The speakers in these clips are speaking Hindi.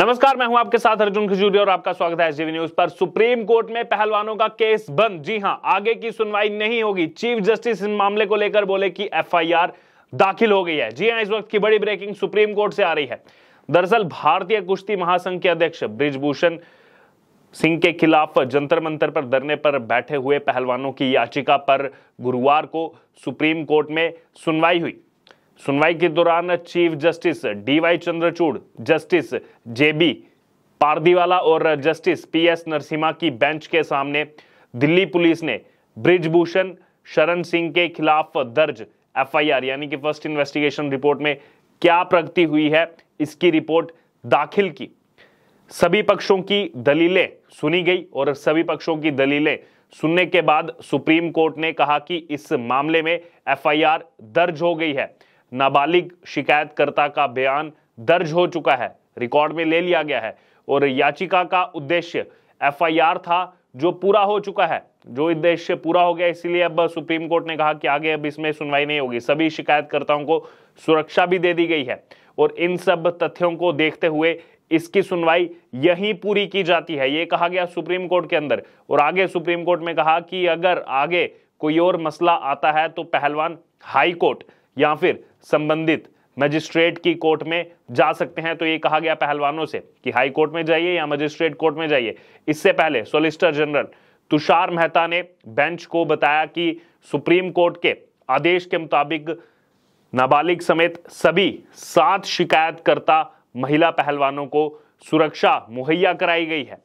नमस्कार मैं हूं आपके साथ अर्जुन खजूरी और आपका स्वागत है एसजीवी न्यूज पर सुप्रीम कोर्ट में पहलवानों का केस बंद जी हां आगे की सुनवाई नहीं होगी चीफ जस्टिस इस मामले को लेकर बोले कि एफआईआर दाखिल हो गई है जी हां इस वक्त की बड़ी ब्रेकिंग सुप्रीम कोर्ट से आ रही है दरअसल भारतीय कुश्ती महासंघ के अध्यक्ष ब्रिजभूषण सिंह के खिलाफ जंतर मंतर पर धरने पर बैठे हुए पहलवानों की याचिका पर गुरुवार को सुप्रीम कोर्ट में सुनवाई हुई सुनवाई के दौरान chief justice DY Chandrachud justice JB Pardiwala और जस्टिस पीएस नरसिम्हा की बेंच के सामने दिल्ली पुलिस ने ब्रिजभूषण शरण सिंह के खिलाफ दर्ज एफआईआर यानी कि फर्स्ट इन्वेस्टिगेशन रिपोर्ट में क्या प्रगति हुई है इसकी रिपोर्ट दाखिल की सभी पक्षों की दलीलें सुनी गई और सभी पक्षों की दलीलें सुनने के बाद सुप्रीम कोर्ट ने कहा कि इस मामले में एफआईआर दर्ज हो गई है नाबालिग शिकायतकर्ता का बयान दर्ज हो चुका है रिकॉर्ड में ले लिया गया है और याचिका का उद्देश्य एफआईआर था जो पूरा हो चुका है जो उद्देश्य पूरा हो गया इसलिए अब सुप्रीम कोर्ट ने कहा कि आगे अब इसमें सुनवाई नहीं होगी सभी शिकायतकर्ताओं को सुरक्षा भी दे दी गई है और इन सब तथ्यों को देखते हुए इसकी सुनवाई यहीं पूरी की जाती है ये कहा गया सुप्रीम कोर्ट के अंदर और आगे सुप्रीम कोर्ट में कहा कि अगर आगे कोई और मसला आता है तो पहलवान हाई कोर्ट या फिर संबंधित मजिस्ट्रेट की कोर्ट में जा सकते हैं तो ये कहा गया पहलवानों से कि हाई कोर्ट में जाइए या मजिस्ट्रेट कोर्ट में जाइए इससे पहले सोलिसिटर जनरल तुषार मेहता ने बेंच को बताया कि सुप्रीम कोर्ट के आदेश के मुताबिक नाबालिग समेत सभी सात शिकायतकर्ता महिला पहलवानों को सुरक्षा मुहैया कराई गई है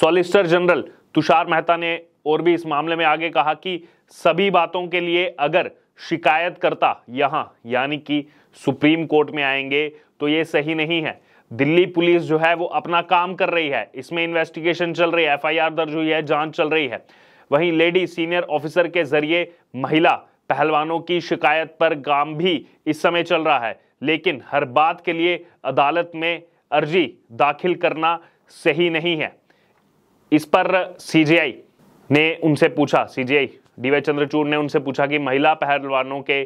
सॉलिसिटर जनरल तुषार मेहता ने और भी इस मामले में आगे कहा कि सभी बातों के लिए अगर शिकायतकर्ता यहाँ यानी कि सुप्रीम कोर्ट में आएंगे तो ये सही नहीं है दिल्ली पुलिस जो है वो अपना काम कर रही है इसमें इन्वेस्टिगेशन चल रही है एफआईआर दर्ज हुई है जांच चल रही है वहीं लेडी सीनियर ऑफिसर के जरिए महिला पहलवानों की शिकायत पर काम भी इस समय चल रहा है लेकिन हर बात के लिए अदालत में अर्जी दाखिल करना सही नहीं है इस पर सीजीआई ने उनसे पूछा सीजीआई डी वाई चंद्रचूड़ ने उनसे पूछा कि महिला पहलवानों के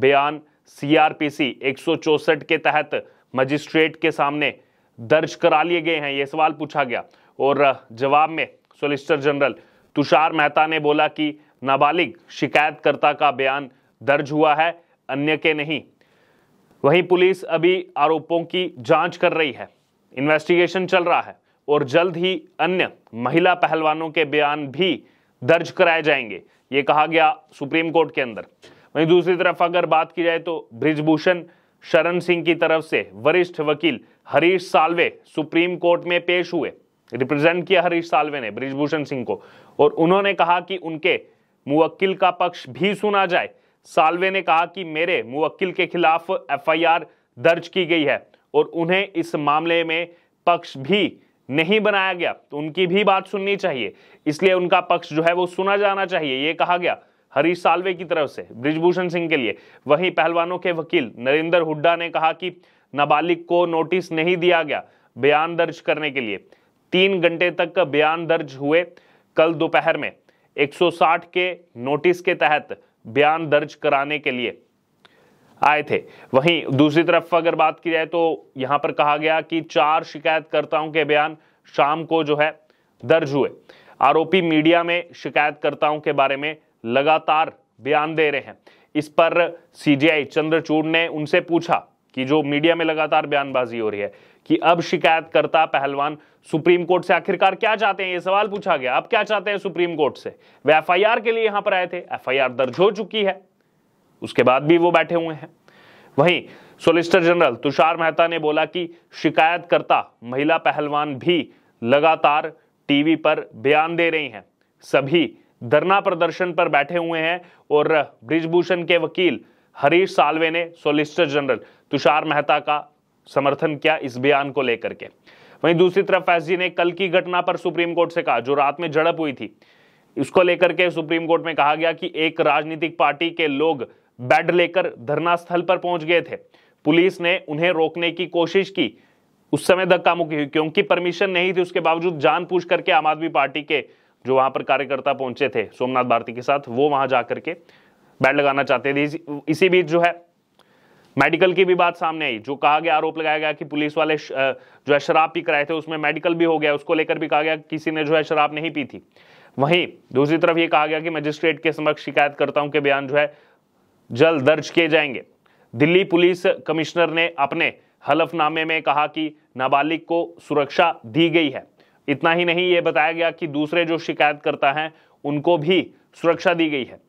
बयान सीआरपीसी 164 के तहत मजिस्ट्रेट के सामने दर्ज करा लिए गए हैं ये सवाल पूछा गया और जवाब में सोलिसिटर जनरल तुषार मेहता ने बोला कि नाबालिग शिकायतकर्ता का बयान दर्ज हुआ है अन्य के नहीं वहीं पुलिस अभी आरोपों की जांच कर रही है इन्वेस्टिगेशन चल रहा है और जल्द ही अन्य महिला पहलवानों के बयान भी दर्ज कराए जाएंगे ये कहा गया सुप्रीम कोर्ट के अंदर वहीं दूसरी तरफ अगर बात की जाए तो ब्रिजभूषण शरण सिंह की तरफ से वरिष्ठ वकील हरीश सालवे सुप्रीम कोर्ट में पेश हुए रिप्रेजेंट किया हरीश सालवे ने ब्रिजभूषण सिंह को और उन्होंने कहा कि उनके मुवक्किल का पक्ष भी सुना जाए सालवे ने कहा कि मेरे मुवक्किल के खिलाफ एफआईआर दर्ज की गई है और उन्हें इस मामले में पक्ष भी नहीं बनाया गया तो उनकी भी बात सुननी चाहिए इसलिए उनका पक्ष जो है वो सुना जाना चाहिए ये कहा गया हरीश सालवे की तरफ से ब्रिजभूषण सिंह के लिए वहीं पहलवानों के वकील नरेंद्र हुड्डा ने कहा कि नाबालिग को नोटिस नहीं दिया गया बयान दर्ज करने के लिए तीन घंटे तक बयान दर्ज हुए कल दोपहर में 160 के नोटिस के तहत बयान दर्ज कराने के लिए आए थे वहीं दूसरी तरफ अगर बात की जाए तो यहां पर कहा गया कि चार शिकायतकर्ताओं के बयान शाम को जो है दर्ज हुए आरोपी मीडिया में शिकायतकर्ताओं के बारे में लगातार बयान दे रहे हैं इस पर सीजीआई चंद्रचूड़ ने उनसे पूछा कि जो मीडिया में लगातार बयानबाजी हो रही है कि अब शिकायतकर्ता पहलवान सुप्रीम कोर्ट से आखिरकार क्या चाहते हैं ये सवाल पूछा गया अब क्या चाहते हैं सुप्रीम कोर्ट से वे एफआईआर के लिए यहां पर आए थे एफआईआर दर्ज हो चुकी है उसके बाद भी वो बैठे हुए हैं वहीं सोलिसिटर जनरल तुषार मेहता ने बोला कि शिकायतकर्ता महिला पहलवान भी लगातार टीवी पर बयान दे रही हैं सभी धरना प्रदर्शन पर बैठे हुए हैं और ब्रिजभूषण के वकील हरीश सालवे ने सोलिसिटर जनरल तुषार मेहता का समर्थन किया इस बयान को लेकर के वहीं दूसरी तरफ एस ने कल की घटना पर सुप्रीम कोर्ट से कहा जो रात में झड़प हुई थी इसको लेकर के सुप्रीम कोर्ट में कहा गया कि एक राजनीतिक पार्टी के लोग बेड लेकर धरना स्थल पर पहुंच गए थे पुलिस ने उन्हें रोकने की कोशिश की उस समय धक्का मुक्की हुई क्योंकि परमिशन नहीं थी उसके बावजूद जान पूछ करके आम आदमी पार्टी के जो वहां पर कार्यकर्ता पहुंचे थे सोमनाथ भारती के साथ वो वहां जाकर के बेड लगाना चाहते थे इसी बीच जो है मेडिकल की भी बात सामने आई जो कहा गया आरोप लगाया गया कि पुलिस वाले जो है शराब पी कराए थे उसमें मेडिकल भी हो गया उसको लेकर भी कहा गया किसी ने जो है शराब नहीं पी थी वहीं दूसरी तरफ ये कहा गया कि मजिस्ट्रेट के समक्ष शिकायत करता हूं के बयान जो है जल्द दर्ज किए जाएंगे दिल्ली पुलिस कमिश्नर ने अपने हलफनामे में कहा कि नाबालिग को सुरक्षा दी गई है इतना ही नहीं ये बताया गया कि दूसरे जो शिकायत करता है उनको भी सुरक्षा दी गई है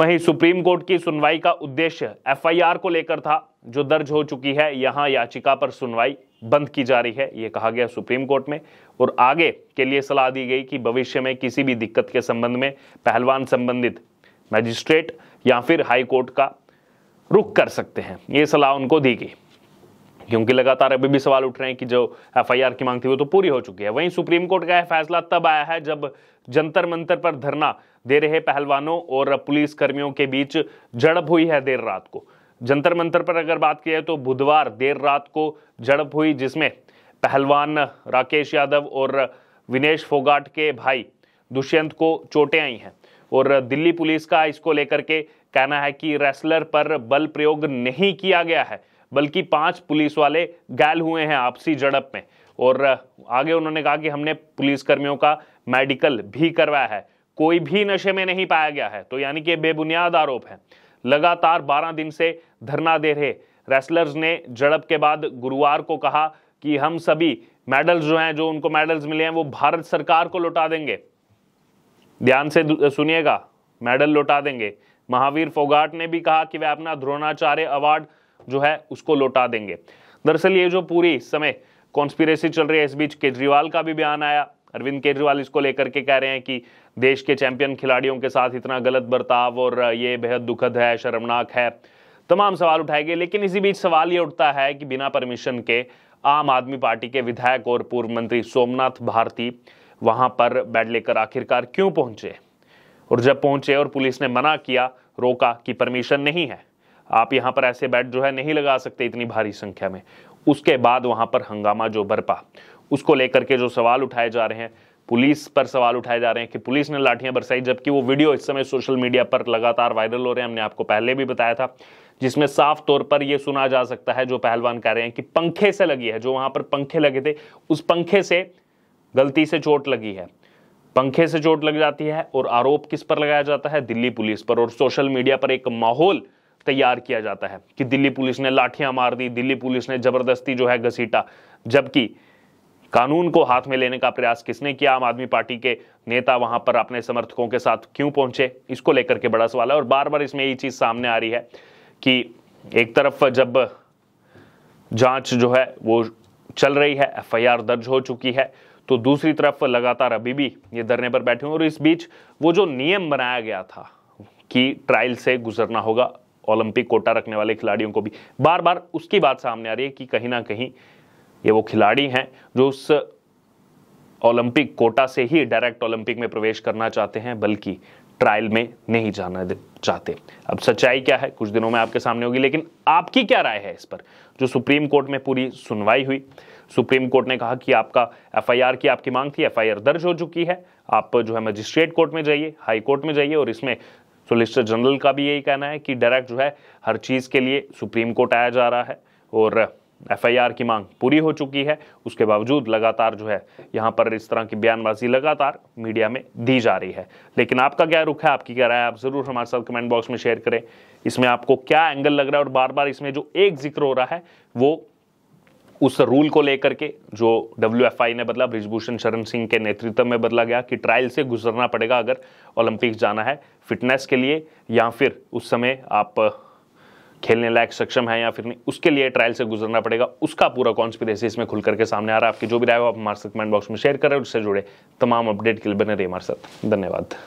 वहीं सुप्रीम कोर्ट की सुनवाई का उद्देश्य एफआईआर को लेकर था जो दर्ज हो चुकी है यहां याचिका पर सुनवाई बंद की जा रही है यह कहा गया सुप्रीम कोर्ट में और आगे के लिए सलाह दी गई कि भविष्य में किसी भी दिक्कत के संबंध में पहलवान संबंधित मजिस्ट्रेट या फिर हाई कोर्ट का रुख कर सकते हैं ये सलाह उनको दी गई क्योंकि लगातार अभी भी सवाल उठ रहे हैं कि जो एफ की मांग थी वो तो पूरी हो चुकी है वहीं सुप्रीम कोर्ट का यह फैसला तब आया है जब जंतर मंतर पर धरना दे रहे पहलवानों और पुलिस कर्मियों के बीच झड़प हुई है देर रात को जंतर मंतर पर अगर बात की जाए तो बुधवार देर रात को झड़प हुई जिसमें पहलवान राकेश यादव और विनेश फोगाट के भाई दुष्यंत को चोटें आई हैं और दिल्ली पुलिस का इसको लेकर के कहना है कि रेसलर पर बल प्रयोग नहीं किया गया है बल्कि पांच पुलिस वाले घायल हुए हैं आपसी झड़प में और आगे उन्होंने कहा कि हमने पुलिसकर्मियों का मेडिकल भी करवाया है कोई भी नशे में नहीं पाया गया है तो यानी कि बेबुनियाद आरोप है लगातार 12 दिन से धरना दे रहे रेसलर्स ने झड़प के बाद गुरुवार को कहा कि हम सभी मेडल्स जो हैं जो उनको मेडल्स मिले हैं वो भारत सरकार को लौटा देंगे ध्यान से सुनिएगा मेडल लौटा देंगे महावीर फोगाट ने भी कहा कि वह अपना द्रोणाचार्य अवार्ड जो है उसको लौटा देंगे दरअसल ये जो पूरी समय कॉन्स्पिरेसी चल रही है इस बीच केजरीवाल का भी बयान आया अरविंद केजरीवाल इसको लेकर के कह रहे हैं कि देश के चैंपियन खिलाड़ियों के साथ इतना गलत बर्ताव और ये बेहद दुखद है शर्मनाक है तमाम सवाल उठाए गए लेकिन इसी बीच सवाल ये उठता है कि बिना परमिशन के आम आदमी पार्टी के विधायक और पूर्व मंत्री सोमनाथ भारती वहां पर बैड लेकर आखिरकार क्यों पहुंचे और जब पहुंचे और पुलिस ने मना किया रोका कि परमिशन नहीं है आप यहां पर ऐसे बैड जो है नहीं लगा सकते इतनी भारी संख्या में उसके बाद वहां पर हंगामा जो बरपा उसको लेकर के जो सवाल उठाए जा रहे हैं पुलिस पर सवाल उठाए जा रहे हैं कि पुलिस ने लाठियां बरसाई जबकि वो वीडियो इस समय सोशल मीडिया पर लगातार वायरल हो रहे हैं हमने आपको पहले भी बताया था जिसमें साफ तौर पर यह सुना जा सकता है जो पहलवान कह रहे हैं कि पंखे से लगी है जो वहां पर पंखे लगे थे उस पंखे से गलती से चोट लगी है पंखे से चोट लग जाती है और आरोप किस पर लगाया जाता है दिल्ली पुलिस पर और सोशल मीडिया पर एक माहौल तैयार किया जाता है कि दिल्ली पुलिस ने लाठियां मार दी दिल्ली पुलिस ने जबरदस्ती जो है घसीटा जबकि कानून को हाथ में लेने का प्रयास किसने किया आम आदमी पार्टी के नेता वहां पर अपने समर्थकों के साथ क्यों पहुंचे इसको लेकर के बड़ा सवाल है और बार बार इसमें यही चीज सामने आ रही है कि एक तरफ जब जांच जो है वो चल रही है एफ दर्ज हो चुकी है तो दूसरी तरफ लगातार अभी भी ये धरने पर बैठे हुए और इस बीच वो जो नियम बनाया गया था कि ट्रायल से गुजरना होगा ओलंपिक कोटा रखने वाले खिलाड़ियों को भी बार बार उसकी बात सामने आ रही है कि कहीं ना कहीं ये वो खिलाड़ी हैं जो उस ओलंपिक कोटा से ही डायरेक्ट ओलंपिक में प्रवेश करना चाहते हैं बल्कि ट्रायल में नहीं जाना चाहते अब सच्चाई क्या है कुछ दिनों में आपके सामने होगी लेकिन आपकी क्या राय है इस पर जो सुप्रीम कोर्ट में पूरी सुनवाई हुई सुप्रीम कोर्ट ने कहा कि आपका एफआईआर की आपकी मांग थी एफआईआर दर्ज हो चुकी है आप जो है मजिस्ट्रेट कोर्ट में जाइए हाई कोर्ट में जाइए और इसमें सोलिसिटर जनरल का भी यही कहना है कि डायरेक्ट जो है हर चीज़ के लिए सुप्रीम कोर्ट आया जा रहा है और एफआईआर की मांग पूरी हो चुकी है उसके बावजूद लगातार जो है यहाँ पर इस तरह की बयानबाजी लगातार मीडिया में दी जा रही है लेकिन आपका क्या रुख है आपकी क्या राय आप ज़रूर हमारे साथ कमेंट बॉक्स में शेयर करें इसमें आपको क्या एंगल लग रहा है और बार बार इसमें जो एक जिक्र हो रहा है वो उस रूल को लेकर के जो डब्ल्यू ने बदला ब्रिजभूषण शरण सिंह के नेतृत्व में बदला गया कि ट्रायल से गुजरना पड़ेगा अगर ओलंपिक्स जाना है फिटनेस के लिए या फिर उस समय आप खेलने लायक सक्षम है या फिर नहीं उसके लिए ट्रायल से गुजरना पड़ेगा उसका पूरा कॉन्स्पिरेसी इसमें खुल करके सामने आ रहा है आपकी जो भी राय हो आप हमारे साथ कमेंट बॉक्स में शेयर करें उससे जुड़े तमाम अपडेट के लिए बने रही हमारे साथ धन्यवाद